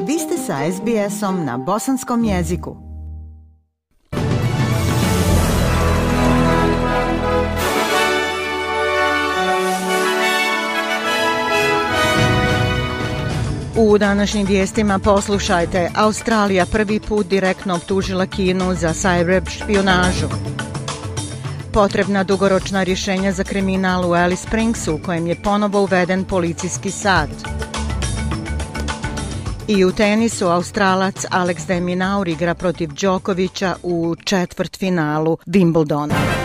Vi ste sa SBS-om na bosanskom jeziku. U današnjim vijestima poslušajte Australija prvi put direktno optužila Kinu za cyber špionažu. Potrebna dugoročna rješenja za kriminal u Alice Springsu u kojem je ponovo uveden policijski sad. Muzika I u tenisu Australac Alex Deminaur igra protiv Đokovića u četvrtfinalu Wimbledona.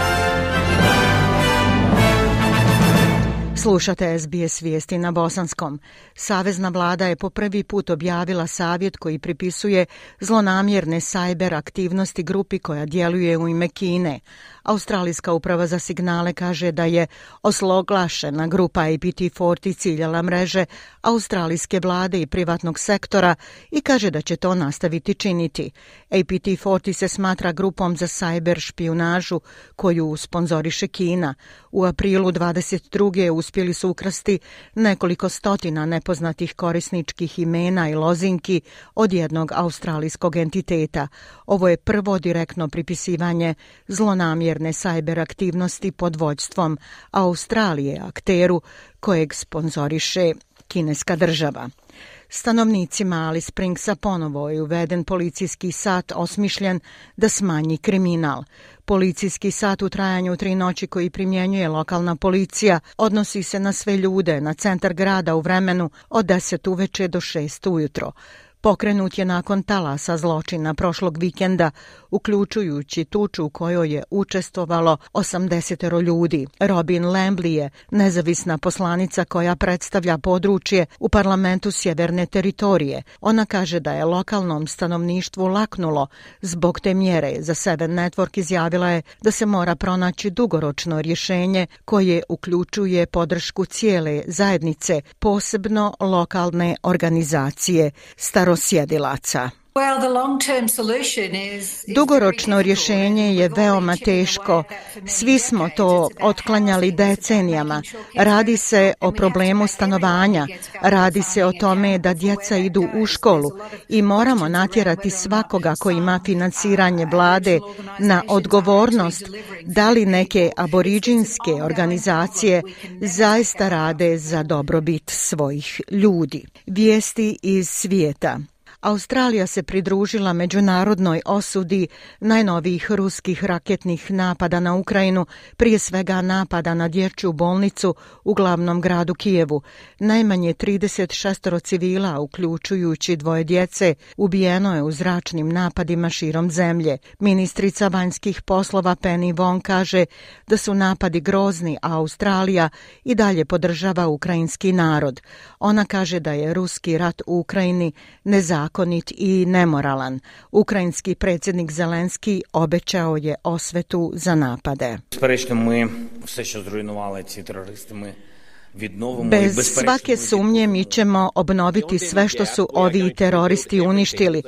Slušate SBS vijesti na bosanskom. Savezna vlada je po prvi put objavila savjet koji pripisuje zlonamjerne sajber aktivnosti grupi koja djeluje u ime Kine. Australijska uprava za signale kaže da je osloglašena grupa APT40 ciljala mreže australijske vlade i privatnog sektora i kaže da će to nastaviti činiti. APT40 se smatra grupom za sajber špionažu koju sponzoriše Kina. U aprilu 22. uz uspjeli su ukrasti nekoliko stotina nepoznatih korisničkih imena i lozinki od jednog australijskog entiteta. Ovo je prvo direktno pripisivanje zlonamjerne sajber aktivnosti pod vođstvom Australije akteru kojeg sponzoriše kineska država. Stanovnicima Mali Springsa ponovo je uveden policijski sat osmišljen da smanji kriminal. Policijski sat u trajanju tri noći koji primjenjuje lokalna policija odnosi se na sve ljude na centar grada u vremenu od 10 uveče do 6 ujutro pokrenut je nakon talasa zločina prošlog vikenda, uključujući tuču u kojoj je učestovalo 80 ljudi. Robin Lambley je nezavisna poslanica koja predstavlja područje u parlamentu Sjeverne teritorije. Ona kaže da je lokalnom stanovništvu laknulo zbog te mjere. Za Seven Network izjavila je da se mora pronaći dugoročno rješenje koje uključuje podršku cijele zajednice, posebno lokalne organizacije. Staro sjedilaca. Dugoročno rješenje je veoma teško. Svi smo to otklanjali decenijama. Radi se o problemu stanovanja, radi se o tome da djeca idu u školu i moramo natjerati svakoga koji ima uh, financiranje vlade na odgovornost da li neke aboriđinske organizacije zaista rade za dobrobit svojih ljudi. Vijesti iz svijeta. Australija se pridružila međunarodnoj osudi najnovijih ruskih raketnih napada na Ukrajinu, prije svega napada na dječju bolnicu u glavnom gradu Kijevu. Najmanje 36 civila, uključujući dvoje djece, ubijeno je u zračnim napadima širom zemlje. Ministrica vanjskih poslova Penny Wong kaže da su napadi grozni, a Australija i dalje podržava ukrajinski narod. Ona kaže da je ruski rat u Ukrajini nezakonjen nezakonit i nemoralan. Ukrajinski predsjednik Zelenski obećao je osvetu za napade. Sprešno mi sve što zrujnovali ci teroristi mi... Bez svake sumnje mi ćemo obnoviti sve što su ovi teroristi uništili.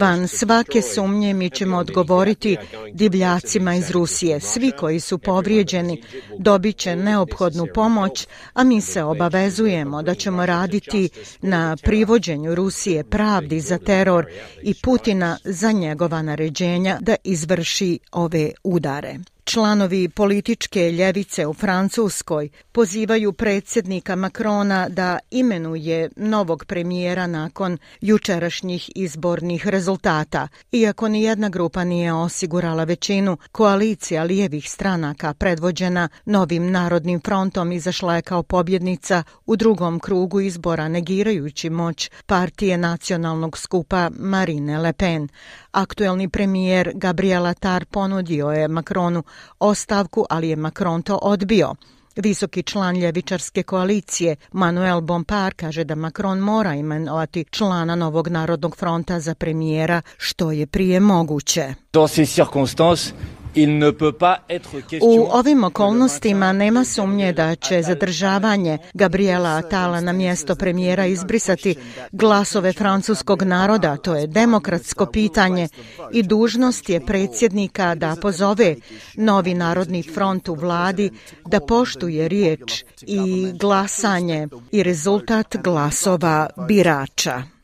Van svake sumnje mi ćemo odgovoriti divljacima iz Rusije. Svi koji su povrijeđeni dobit će neophodnu pomoć, a mi se obavezujemo da ćemo raditi na privođenju Rusije pravdi za teror i Putina za njegova naređenja da izvrši ove udare. Članovi političke ljevice u Francuskoj pozivaju predsjednika Makrona da imenuje novog premijera nakon jučerašnjih izbornih rezultata. Iako ni jedna grupa nije osigurala većinu, koalicija lijevih stranaka predvođena Novim narodnim frontom izašla je kao pobjednica u drugom krugu izbora negirajući moć partije nacionalnog skupa Marine Le Pen. Aktuelni premijer Gabriela Tar ponudio je Makronu ostavku, ali je Macron to odbio. Visoki član ljevičarske koalicije Manuel Bompar kaže da Macron mora imenovati člana Novog narodnog fronta za premijera što je prije moguće. Dans ces circonstances, Il ne peut pas être question U ovim okolnostima nema sumnje da će zadržavanje Gabriela Atala na mjesto premijera izbrisati glasove francuskog naroda, to je demokratsko pitanje i dužnost je predsjednika da pozove novi narodni front u vladi da poštuje riječ i glasanje i rezultat glasova birača.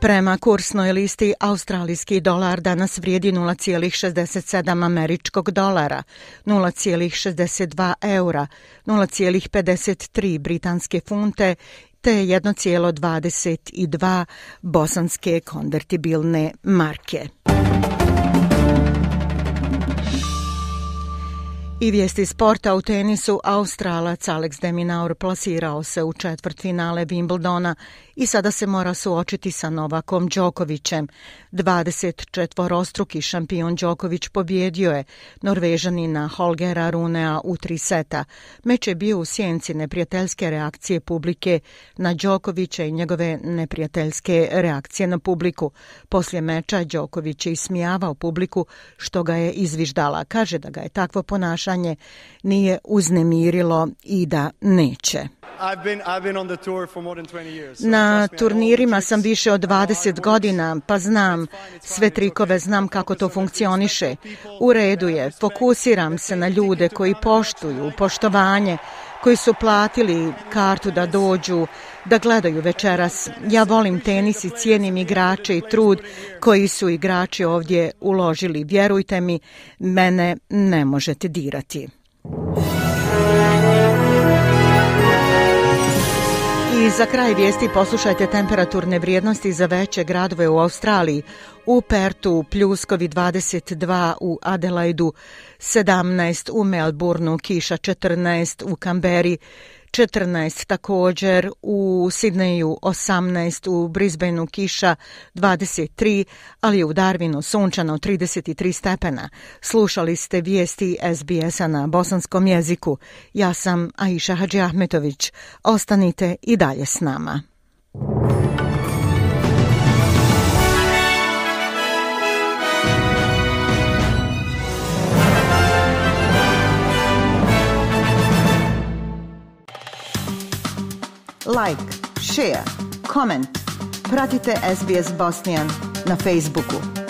Prema kursnoj listi, australijski dolar danas vrijedi 0,67 američkog dolara, 0,62 eura, 0,53 britanske funte te 1,22 bosanske konvertibilne marke. I vijesti sporta u tenisu, Australac Alex Deminaur plasirao se u četvrt finale Wimbledona i sada se mora suočiti sa Novakom Đokovićem. 24-ostruki šampion Đoković pobjedio je Norvežanina Holgera Runea u tri seta. Meč je bio u sjenci neprijateljske reakcije publike na Đokovića i njegove neprijateljske reakcije na publiku. Poslije meča Đoković je ismijavao publiku što ga je izviždala. Kaže da ga je takvo ponašanje ponašanje nije uznemirilo i da neće. Na turnirima sam više od 20 godina, pa znam, sve trikove znam kako to funkcioniše. U redu je, fokusiram se na ljude koji poštuju, poštovanje, koji su platili kartu da dođu, da gledaju večeras. Ja volim tenis i cijenim igrače i trud koji su igrači ovdje uložili. Vjerujte mi, mene ne možete dirati. I za kraj vijesti poslušajte temperaturne vrijednosti za veće gradove u Australiji u Pertu, pljuskovi 22 u Adelaidu, 17 u Melbourneu, kiša 14 u Kamberi, 14 također u Sidneju, 18 u Brisbaneu kiša, 23, ali u Darwinu sunčano 33 stepena. Slušali ste vijesti SBS-a na bosanskom jeziku. Ja sam Aisha Hadži Ahmetović. Ostanite i dalje s nama. like, share, comment. Pratite SBS Bosnian na Facebooku.